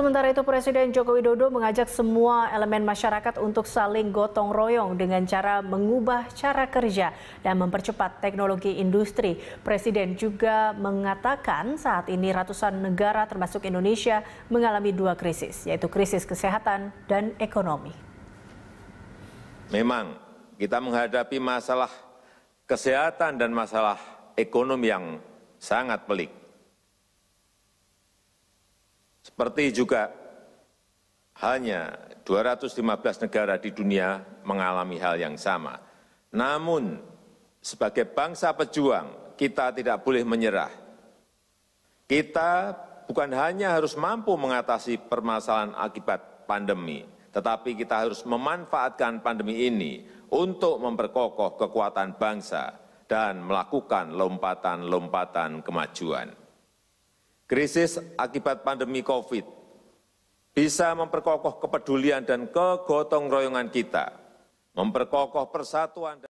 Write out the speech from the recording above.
Sementara itu Presiden Joko Widodo mengajak semua elemen masyarakat untuk saling gotong royong dengan cara mengubah cara kerja dan mempercepat teknologi industri. Presiden juga mengatakan saat ini ratusan negara termasuk Indonesia mengalami dua krisis, yaitu krisis kesehatan dan ekonomi. Memang kita menghadapi masalah kesehatan dan masalah ekonomi yang sangat pelik seperti juga hanya 215 negara di dunia mengalami hal yang sama. Namun, sebagai bangsa pejuang, kita tidak boleh menyerah. Kita bukan hanya harus mampu mengatasi permasalahan akibat pandemi, tetapi kita harus memanfaatkan pandemi ini untuk memperkokoh kekuatan bangsa dan melakukan lompatan-lompatan kemajuan krisis akibat pandemi COVID bisa memperkokoh kepedulian dan kegotong royongan kita, memperkokoh persatuan.